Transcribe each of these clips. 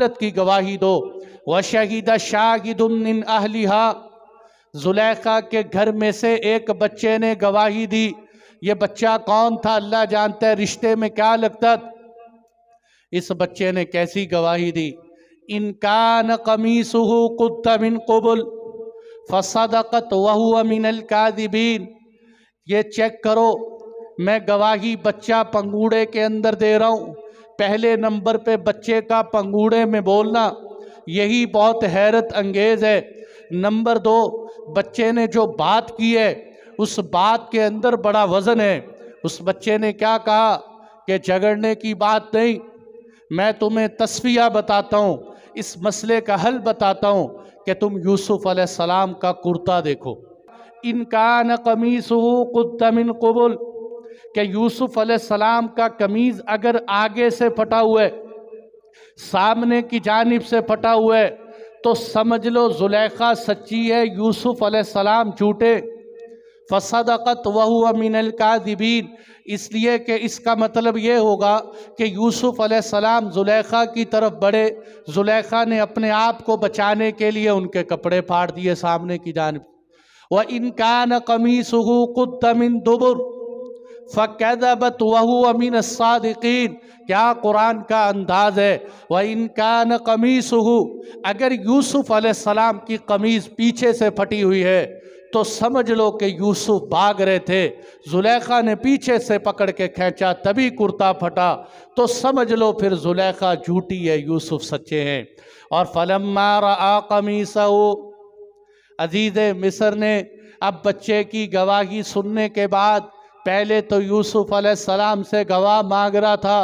शहादत की गवाही दो व शहीदा शाहिदमिन अहलिहा जुलेखा के घर में से एक बच्चे ने गवाही दी ये बच्चा कौन था अल्लाह जानता है रिश्ते में क्या लगता इस बच्चे ने कैसी गवाही दी इनकान कमीसहू कुत्तमिन कबुल फसदकत वह मिनल कादिबीन ये चेक करो मैं गवाही बच्चा पंगूड़े के अंदर दे रहा हूँ पहले नंबर पे बच्चे का पंगूड़े में बोलना यही बहुत हैरत अंगेज है नंबर दो बच्चे ने जो बात की है उस बात के अंदर बड़ा वज़न है उस बच्चे ने क्या कहा कि झगड़ने की बात नहीं मैं तुम्हें तस्वीर बताता हूँ इस मसले का हल बताता हूँ कि तुम यूसुफ़ अलैहिस्सलाम का कुर्ता देखो इनका न कमीस हो कुत्तमिन कबुल कि यूसुफ सलाम का कमीज़ अगर आगे से फटा हुआ सामने की जानब से फटा हुआ है तो समझ लो जुलेखा सच्ची है यूसुफ सलाम झूठे फसदकत वह मिनल कादिबीन इसलिए कि इसका मतलब ये होगा कि यूसुफ सलाम जुलेखा की तरफ बढ़े जुलेखा ने अपने आप को बचाने के लिए उनके कपड़े फाड़ दिए सामने की जानब वह इनकान कमीसहू कुदमिन दुबर फ़कदबत वहू अमीन सादिकीन क्या कुरान का अंदाज है वह इनकान कमीस हो अगर यूसुफ़ सलाम की कमीज़ पीछे से फटी हुई है तो समझ लो कि यूसुफ भाग रहे थे जुलेखा ने पीछे से पकड़ के खींचा तभी कुर्ता फटा तो समझ लो फिर जुलेखा झूठी है यूसुफ सच्चे हैं और फलम्मा रा कमीसा अजीज़ मिसर ने अब बच्चे की गवाही सुनने के बाद पहले तो यूसुफ सलाम से गवाह मांग रहा था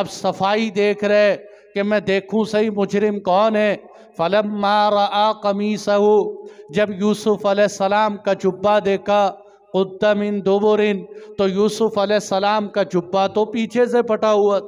अब सफाई देख रहे कि मैं देखूं सही मुजरिम कौन है फ़लम आ कमीस जब यूसुफ सलाम का जुब्बा देखा उद्दम इन बोरिन तो यूसुफ सलाम का जुब्बा तो पीछे से फटा हुआ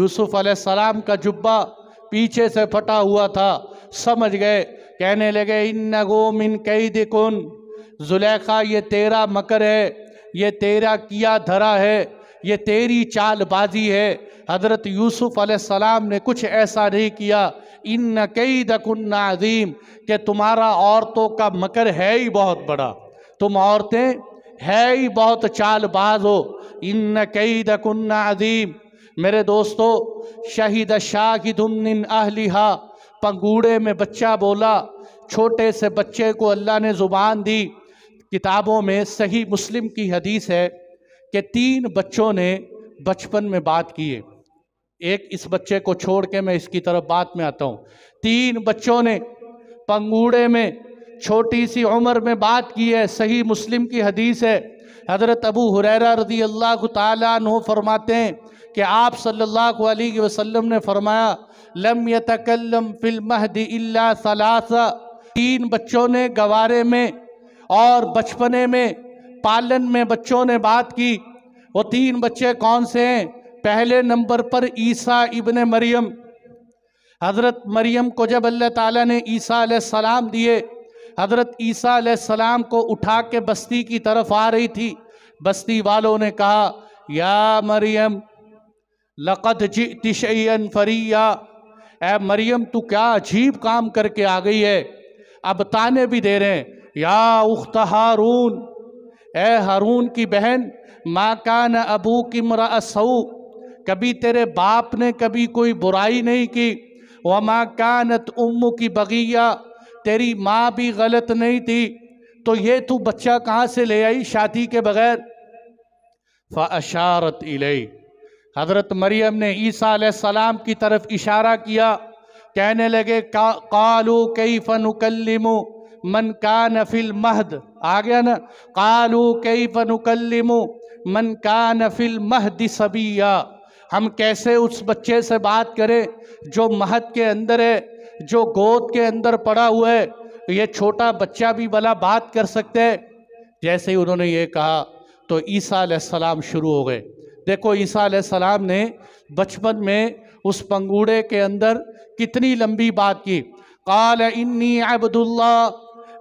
यूसुफ सलाम का जुब्बा पीछे से फटा हुआ था समझ गए कहने लगे इन नगो इन कई दिकुन जुलेखा ये तेरा मकर है ये तेरा किया धरा है ये तेरी चालबाजी है हज़रत यूसुफ़ सलाम ने कुछ ऐसा नहीं किया इन न कई दकुन्ना अजीम कि तुम्हारा औरतों का मकर है ही बहुत बड़ा तुम औरतें है ही बहुत चालबाज हो इन न कई दकुन्ना मेरे दोस्तों शहीद शाह की उमिन अहलिहा पंगूड़े में बच्चा बोला छोटे से बच्चे को अल्लाह ने ज़ुबान दी किताबों में सही मुस्लिम की हदीस है कि तीन बच्चों ने बचपन में बात किए एक इस बच्चे को छोड़ के मैं इसकी तरफ बात में आता हूँ तीन बच्चों ने पंगूड़े में छोटी सी उम्र में बात की है सही मुस्लिम की हदीस है हज़रत अबू हुरैरा रदी अल्लाह तु फरमाते हैं कि आप सल्लल्लाहु अलैहि वसल्लम ने फरमाया लम यतकल्लम फिल महदी इल्ला सलासा तीन बच्चों ने गवारे में और बचपने में पालन में बच्चों ने बात की वो तीन बच्चे कौन से हैं पहले नंबर पर ईसा इबन मरियम हज़रत मरियम को जब अल्लाह ताला ने ईसा सलाम दिए हज़रत ईसा सलाम को उठा के बस्ती की तरफ आ रही थी बस्ती वालों ने कहा या मरियम लक़त जी तिशन फरिया ए मरियम तू क्या अजीब काम करके आ गई है अब ताने भी दे रहे हैं या उख्त हारून ए हारून की बहन माँ का न अबू की मरा सऊ कभी तेरे बाप ने कभी कोई बुराई नहीं की व माँ का तो उम्म की बगिया तेरी माँ भी गलत नहीं थी तो ये तू बच्चा कहाँ से ले आई शादी के बगैर फशारत इले हज़रत मरियम ने ईसा सलाम की तरफ इशारा किया कहने लगे का, कालू कई फ़नुकलमू मन का नफिल महद आ गया ना कालू कई पनुकलमु मन का नफिल महद सबिया हम कैसे उस बच्चे से बात करें जो महद के अंदर है जो गोद के अंदर पड़ा हुआ है ये छोटा बच्चा भी भला बात कर सकते हैं जैसे ही उन्होंने ये कहा तो ईसा सलाम शुरू हो गए देखो ईसा सलाम ने बचपन में उस पंगूड़े के अंदर कितनी लंबी बात की काल इन्नी अब्दुल्ला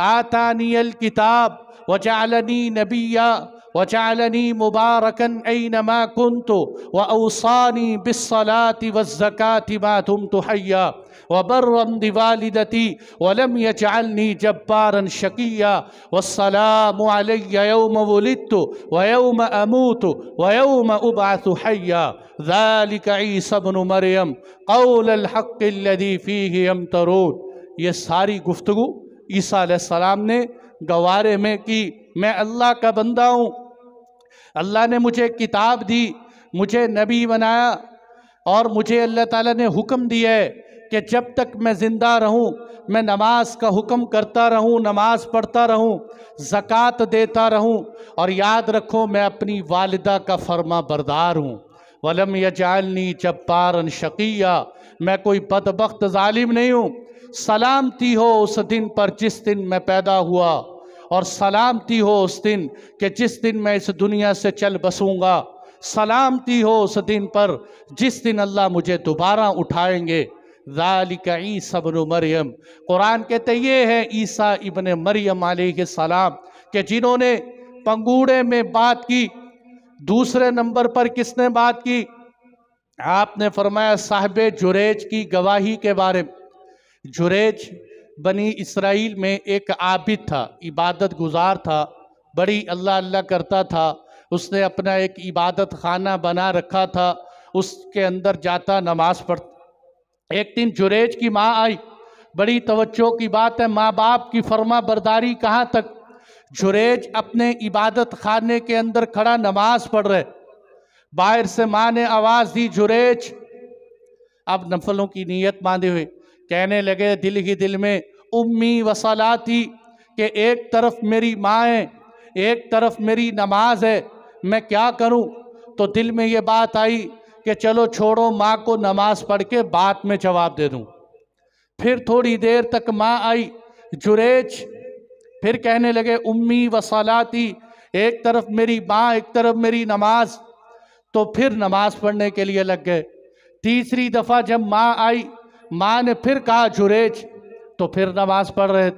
آتاني الكتاب وجعلني نبيا وجعلني مباركا أينما كنت وأوصاني بالصلاة والزكاة ما دمت حيا وبرا بوالدتي ولم يجعلني جبارا شقيا والسلام علي يوم ولدت ويوم أموت ويوم أبعث حيا ذلك عيسى بن مريم قول الحق الذي فيه يمترون يساري ساری گفتگو ईसा सलाम ने गवारे में कि मैं अल्लाह का बंदा हूँ अल्लाह ने मुझे किताब दी मुझे नबी बनाया और मुझे अल्लाह ताला ने हुक्म दिया है कि जब तक मैं ज़िंदा रहूँ मैं नमाज का हुक्म करता रहूँ नमाज पढ़ता रहूँ ज़क़़त देता रहूँ और याद रखो मैं अपनी वालदा का फर्मा बरदार हूँ वलम यजालनी जब्बारन शकिया मैं कोई बदबक़्त ालिम नहीं हूँ सलामती हो उस दिन पर जिस दिन मैं पैदा हुआ और सलामती हो उस दिन कि जिस दिन मैं इस दुनिया से चल बसूँगा सलामती हो उस दिन पर जिस दिन अल्लाह मुझे दोबारा उठाएंगे ई सबन मरियम कुरान कहते ये है ईसा इबन मरियम सलाम के जिन्होंने पंगूड़े में बात की दूसरे नंबर पर किसने बात की आपने फरमाया साहब जुरेज की गवाही के बारे में जुरेज बनी इसराइल में एक आबिद था इबादत गुजार था बड़ी अल्लाह अल्लाह करता था उसने अपना एक इबादत खाना बना रखा था उसके अंदर जाता नमाज पढ़ एक दिन जुरेज की माँ आई बड़ी तवज्जो की बात है माँ बाप की फर्मा बरदारी कहाँ तक जुरेज अपने इबादत खाने के अंदर खड़ा नमाज पढ़ रहे बाहर से माँ ने आवाज़ दी जुरेज अब नफलों की नीयत बांधे हुए कहने लगे दिल ही दिल में उम्मी वसलाती के कि एक तरफ मेरी माँ है एक तरफ मेरी नमाज है मैं क्या करूँ तो दिल में ये बात आई कि चलो छोड़ो माँ को नमाज पढ़ के बाद में जवाब दे दूँ फिर थोड़ी देर तक माँ आई जुरेज फिर कहने लगे उम्मी वसलाती एक तरफ मेरी माँ एक तरफ मेरी नमाज तो फिर नमाज पढ़ने के लिए लग गए तीसरी दफ़ा जब माँ आई माँ ने फिर कहा जुरेज तो फिर नमाज पढ़ रहे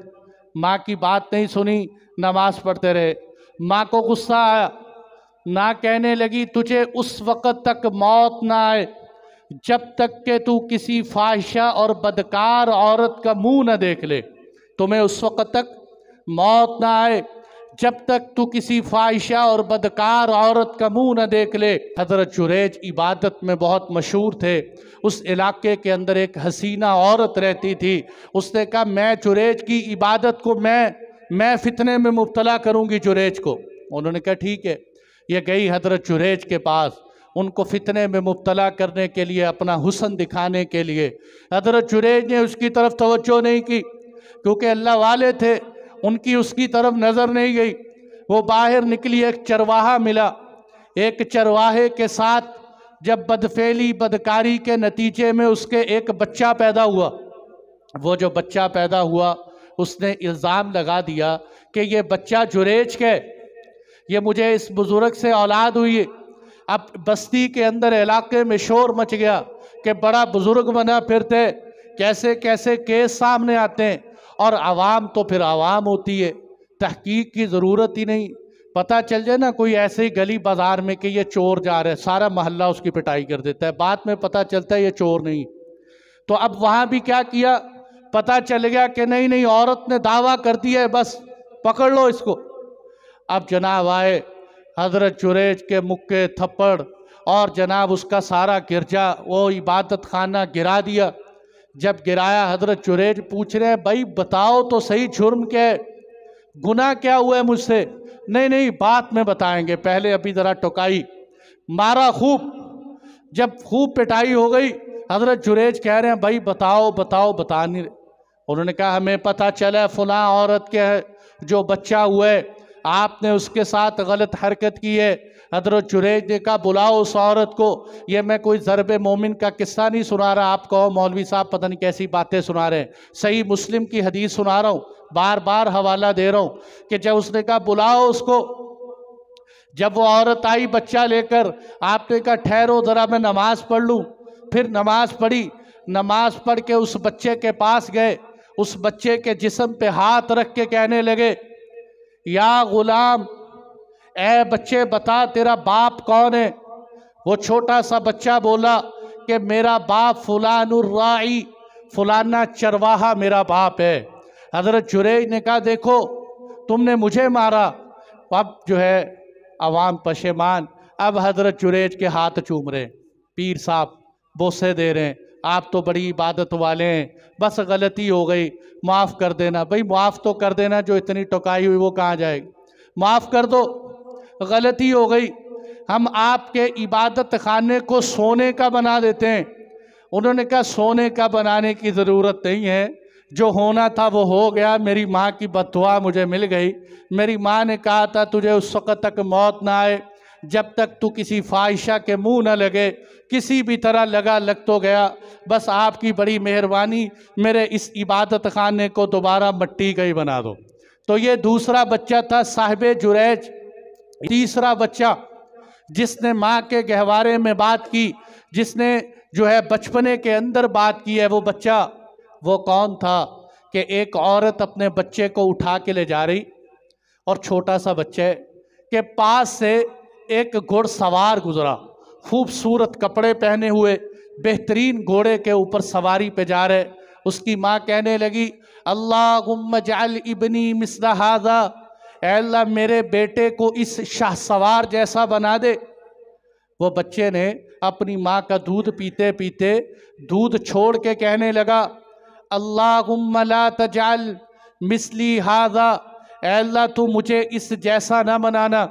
माँ की बात नहीं सुनी नमाज पढ़ते रहे माँ को गुस्सा आया ना कहने लगी तुझे उस वक़्त तक मौत ना आए जब तक के तू किसी फाहिशा और बदकार औरत का मुंह न देख ले तुम्हें उस वक़्त तक मौत ना आए जब तक तू किसी फाइशा और बदकार औरत का मुंह न देख ले हजरत जुरेज इबादत में बहुत मशहूर थे उस इलाके के अंदर एक हसीना औरत रहती थी उसने कहा मैं जुरेज की इबादत को मैं मैं फितने में मुबतला करूँगी जुरेज को उन्होंने कहा ठीक है ये गई हजरत जुरेज के पास उनको फितने में मुबतला करने के लिए अपना हुसन दिखाने के लिए हजरत जुरेज ने उसकी तरफ तोज्जो नहीं की क्योंकि अल्लाह वाले थे उनकी उसकी तरफ नज़र नहीं गई वो बाहर निकली एक चरवाहा मिला एक चरवाहे के साथ जब बदफेली बदकारी के नतीजे में उसके एक बच्चा पैदा हुआ वो जो बच्चा पैदा हुआ उसने इल्ज़ाम लगा दिया कि ये बच्चा जुरेज के ये मुझे इस बुज़ुर्ग से औलाद हुई अब बस्ती के अंदर इलाके में शोर मच गया कि बड़ा बुज़ुर्ग बना फिरते कैसे कैसे केस सामने आते हैं और आवाम तो फिर आवाम होती है तहकीक की ज़रूरत ही नहीं पता चल जाए ना कोई ऐसे ही गली बाजार में कि ये चोर जा रहा है सारा मोहल्ला उसकी पिटाई कर देता है बाद में पता चलता है ये चोर नहीं तो अब वहाँ भी क्या किया पता चल गया कि नहीं नहीं औरत ने दावा कर दिया है बस पकड़ लो इसको अब जनाब आए हजरत चुरेज के मुक्के थप्पड़ और जनाब उसका सारा गिरजा वो इबादत खाना गिरा दिया जब गिराया हजरत चुरेज पूछ रहे हैं भाई बताओ तो सही जुर्म के गुनाह क्या हुआ है मुझसे नहीं नहीं बात में बताएंगे पहले अभी ज़रा टोकाई मारा खूब जब खूब पिटाई हो गई हजरत जुरेज कह रहे हैं भाई बताओ बताओ बता नहीं उन्होंने कहा हमें पता चला फलां औरत के जो बच्चा हुआ है आपने उसके साथ गलत हरकत की है हजरत चुरेज ने कहा बुलाओ उस औरत को ये मैं कोई ज़रब मोमिन का किस्सा नहीं सुना रहा आप कहो मौलवी साहब पता नहीं कैसी बातें सुना रहे हैं सही मुस्लिम की हदीस सुना रहा हूँ बार बार हवाला दे रहा हूँ कि जब उसने कहा बुलाओ उसको जब वो औरत आई बच्चा लेकर आपने कहा ठहरो ज़रा मैं नमाज़ पढ़ लूँ फिर नमाज़ पढ़ी नमाज पढ़ के उस बच्चे के पास गए उस बच्चे के जिसम पे हाथ रख के कहने लगे या गुलाम ए बच्चे बता तेरा बाप कौन है वो छोटा सा बच्चा बोला कि मेरा बाप फुलानुर्राई फुलाना चरवाहा मेरा बाप है हजरत जुरेज ने कहा देखो तुमने मुझे मारा अब जो है अवाम पशेमान अब हजरत जुरेज के हाथ चूम रहे पीर साहब बोसे दे रहे हैं आप तो बड़ी इबादत वाले हैं बस गलती हो गई माफ़ कर देना भाई माफ़ तो कर देना जो इतनी टोकाई हुई वो कहाँ जाएगी माफ़ कर दो गलती हो गई हम आपके इबादत खाने को सोने का बना देते हैं उन्होंने कहा सोने का बनाने की ज़रूरत नहीं है जो होना था वो हो गया मेरी माँ की बदुआ मुझे मिल गई मेरी माँ ने कहा था तुझे उस वक़्त तक मौत ना आए जब तक तू किसी फाइशा के मुंह न लगे किसी भी तरह लगा लग तो गया बस आपकी बड़ी मेहरबानी मेरे इस इबादत खाने को दोबारा मट्टी का ही बना दो तो ये दूसरा बच्चा था साहिब जुरैज तीसरा बच्चा जिसने माँ के गहवारे में बात की जिसने जो है बचपने के अंदर बात की है वो बच्चा वो कौन था कि एक औरत अपने बच्चे को उठा के ले जा रही और छोटा सा बच्चे के पास से एक घुड़सवार गुजरा खूबसूरत कपड़े पहने हुए बेहतरीन घोड़े के ऊपर सवारी पे जा रहे उसकी माँ कहने लगी अल्लाह जाल इबनी मिसरा हाजा अल्लाह मेरे बेटे को इस शाह सवार जैसा बना दे वो बच्चे ने अपनी माँ का दूध पीते पीते दूध छोड़ के कहने लगा अल्लाह तजाल मिसली हाजा अल्लाह तू मुझे इस जैसा ना बनाना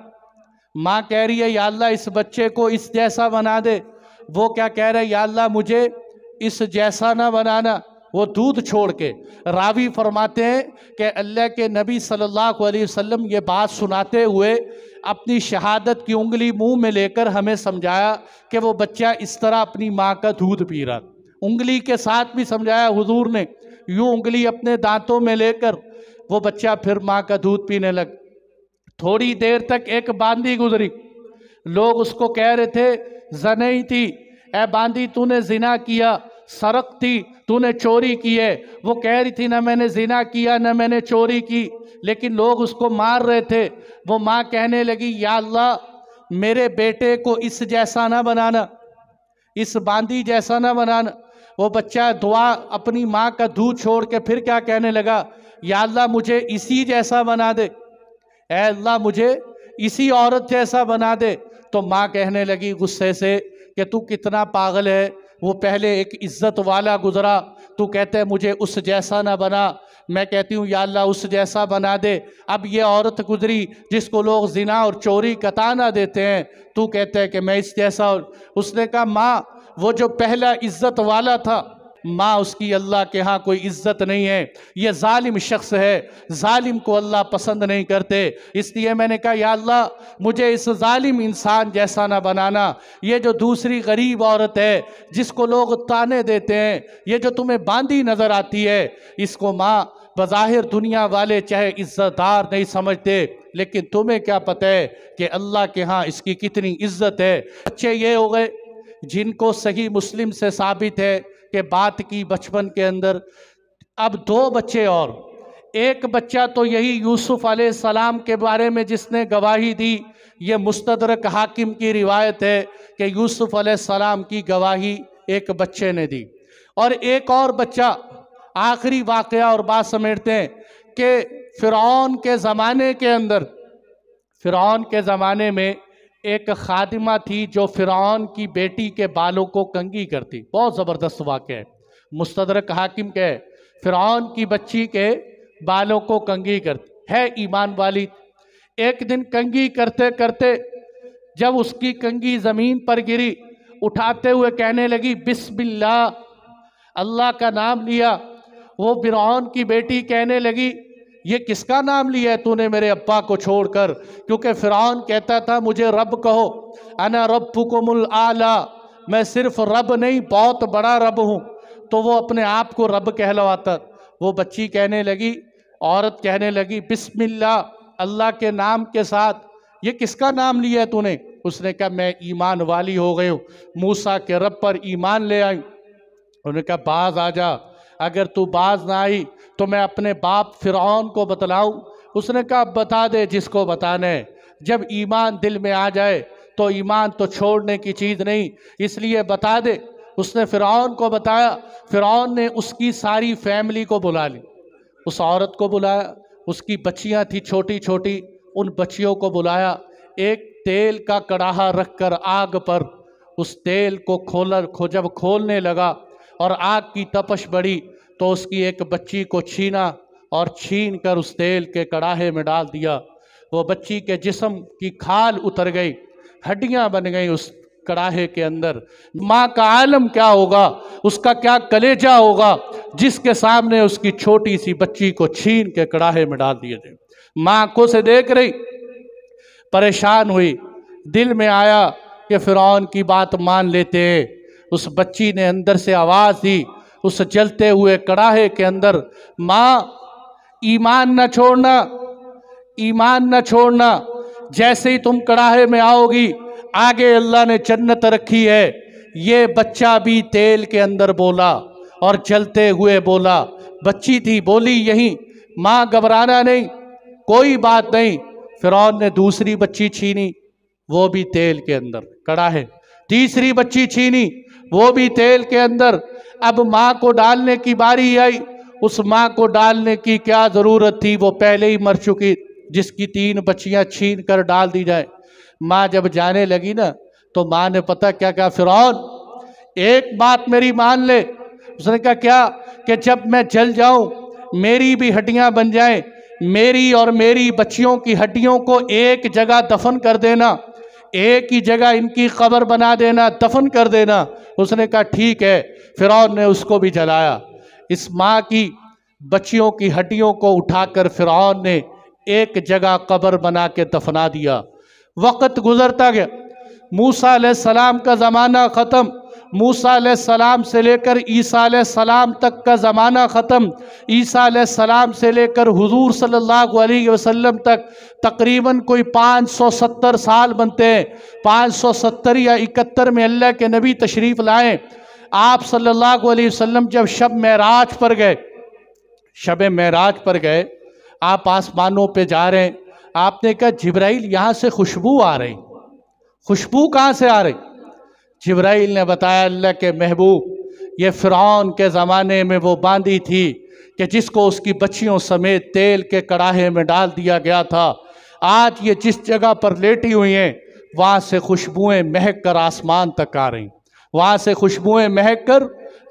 माँ कह रही है या अल्लाह इस बच्चे को इस जैसा बना दे वो क्या कह रहे या अल्लाह मुझे इस जैसा ना बनाना वो दूध छोड़ के रावी फरमाते हैं कि अल्लाह के नबी सल्लल्लाहु अलैहि वसल्लम ये बात सुनाते हुए अपनी शहादत की उंगली मुंह में लेकर हमें समझाया कि वो बच्चा इस तरह अपनी माँ का दूध पी रहा उंगली के साथ भी समझाया हुजूर ने यूँ उंगली अपने दांतों में लेकर वो बच्चा फिर माँ का दूध पीने लग थोड़ी देर तक एक बांदी गुजरी लोग उसको कह रहे थे जने थी ए बांदी तूने जिना किया सरक थी तूने चोरी की है वो कह रही थी ना मैंने जिना किया ना मैंने चोरी की लेकिन लोग उसको मार रहे थे वो माँ कहने लगी या अल्लाह मेरे बेटे को इस जैसा ना बनाना इस बांदी जैसा ना बनाना वो बच्चा दुआ अपनी माँ का दूध छोड़ के फिर क्या कहने लगा या अल्लाह मुझे इसी जैसा बना दे ए अल्लाह मुझे इसी औरत जैसा बना दे तो माँ कहने लगी गुस्से से कि तू कितना पागल है वो पहले एक इज़्ज़त वाला गुज़रा तो कहते हैं मुझे उस जैसा ना बना मैं कहती हूँ या अल्लाह उस जैसा बना दे अब ये औरत गुजरी जिसको लोग जिना और चोरी कता ना देते हैं तू कहते हैं कि मैं इस जैसा उसने कहा माँ वो जो पहला इज़्ज़त वाला था माँ उसकी अल्लाह के यहाँ कोई इज्जत नहीं है ये ालिम शख्स है ालिम को अल्लाह पसंद नहीं करते इसलिए मैंने कहा या अल्लाह मुझे इस ालिम इंसान जैसा ना बनाना ये जो दूसरी गरीब औरत है जिसको लोग ताने देते हैं ये जो तुम्हें बांधी नज़र आती है इसको माँ बज़ाहिर दुनिया वाले चाहे इज़्ज़तदार नहीं समझते लेकिन तुम्हें क्या पता है कि अल्लाह के यहाँ इसकी कितनी इज्जत है अच्छे ये हो गए जिनको सही मुस्लिम से साबित है के बात की बचपन के अंदर अब दो बच्चे और एक बच्चा तो यही यूसुफ सलाम के बारे में जिसने गवाही दी ये मुस्तरक हाकिम की रिवायत है कि यूसुफ सलाम की गवाही एक बच्चे ने दी और एक और बच्चा आखिरी वाक़ और बात समेटते हैं कि फ़िरौन के ज़माने के अंदर फ़िरौन के ज़माने में एक खादिमा थी जो फिरौन की बेटी के बालों को कंगी करती बहुत ज़बरदस्त वाक़ है मुस्तरक हाकिम के फिरौन की बच्ची के बालों को कंगी करती है ईमान वाली एक दिन कंगी करते करते जब उसकी कंगी ज़मीन पर गिरी उठाते हुए कहने लगी बिस्मिल्लाह अल्लाह का नाम लिया वो फिरौन की बेटी कहने लगी ये किसका नाम लिया है तूने मेरे अब्बा को छोड़कर क्योंकि फ़िरौन कहता था मुझे रब कहो अना रब पुकुमुल आला मैं सिर्फ रब नहीं बहुत बड़ा रब हूँ तो वो अपने आप को रब कहलवाता वो बच्ची कहने लगी औरत कहने लगी बिस्मिल्ला अल्लाह के नाम के साथ ये किसका नाम लिया है तूने उसने कहा मैं ईमान वाली हो गई हूँ मूसा के रब पर ईमान ले आई उन्होंने कहा बाज आ जा अगर तू बाज ना आई तो मैं अपने बाप फ़िरौन को बतलाऊँ उसने कहा बता दे जिसको बताने जब ईमान दिल में आ जाए तो ईमान तो छोड़ने की चीज़ नहीं इसलिए बता दे उसने फ़िरौन को बताया फ़िरौन ने उसकी सारी फैमिली को बुला ली उस औरत को बुलाया उसकी बच्चियाँ थी छोटी छोटी उन बच्चियों को बुलाया एक तेल का कड़ाहा कर आग पर उस तेल को खोलर खो जब खोलने लगा और आग की तपश बढ़ी तो उसकी एक बच्ची को छीना और छीन कर उस तेल के कड़ाहे में डाल दिया वो बच्ची के जिसम की खाल उतर गई हड्डियां बन गई उस कड़ाहे के अंदर माँ का आलम क्या होगा उसका क्या कलेजा होगा जिसके सामने उसकी छोटी सी बच्ची को छीन के कड़ाहे में डाल दिए थे माँ को से देख रही परेशान हुई दिल में आया कि फिरौन की बात मान लेते हैं उस बच्ची ने अंदर से आवाज़ दी उस जलते हुए कड़ाहे के अंदर माँ ईमान न छोड़ना ईमान न छोड़ना जैसे ही तुम कड़ाहे में आओगी आगे अल्लाह ने जन्नत रखी है ये बच्चा भी तेल के अंदर बोला और जलते हुए बोला बच्ची थी बोली यहीं माँ घबराना नहीं कोई बात नहीं फिर ने दूसरी बच्ची छीनी वो भी तेल के अंदर कड़ाहे तीसरी बच्ची छीनी वो भी तेल के अंदर अब माँ को डालने की बारी आई उस माँ को डालने की क्या ज़रूरत थी वो पहले ही मर चुकी जिसकी तीन बच्चियां छीन कर डाल दी जाए माँ जब जाने लगी ना तो माँ ने पता क्या कहा फिर एक बात मेरी मान ले उसने कहा क्या कि जब मैं जल जाऊं मेरी भी हड्डियां बन जाएं मेरी और मेरी बच्चियों की हड्डियों को एक जगह दफन कर देना एक ही जगह इनकी खबर बना देना दफन कर देना उसने कहा ठीक है फ़िरौन ने उसको भी जलाया इस माँ की बच्चियों की हड्डियों को उठाकर फ़िरौन ने एक जगह कब्र बना के दफना दिया वक़्त गुज़रता गया मूसा सलाम का ज़माना ख़त्म मूसा सलाम से लेकर ईसा सलाम तक का ज़माना ख़त्म ईसा सलाम से लेकर हुजूर सल्लल्लाहु अलैहि वसल्लम तक तकरीबन कोई 570 साल बनते हैं 570 या इकहत्तर में अल्लाह के नबी तशरीफ़ लाएँ आप सल्लल्लाहु अलैहि वसल्लम जब शब महराज पर गए शब महराज पर गए आप आसमानों पे जा रहे हैं आपने कहा जिब्राइल यहाँ से खुशबू आ रही खुशबू कहाँ से आ रही जिब्राइल ने बताया अल्लाह के महबूब ये फ़िरौन के ज़माने में वो बांधी थी कि जिसको उसकी बच्चियों समेत तेल के कड़ाहे में डाल दिया गया था आज ये जिस जगह पर लेटी हुई हैं वहाँ से खुशबुएं महक कर आसमान तक आ रही वहाँ से खुशबुएं महक कर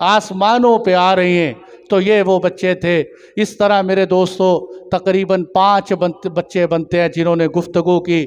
आसमानों पे आ रही हैं तो ये वो बच्चे थे इस तरह मेरे दोस्तों तकरीबन पांच बनते बच्चे बनते हैं जिन्होंने गुफ्तगु की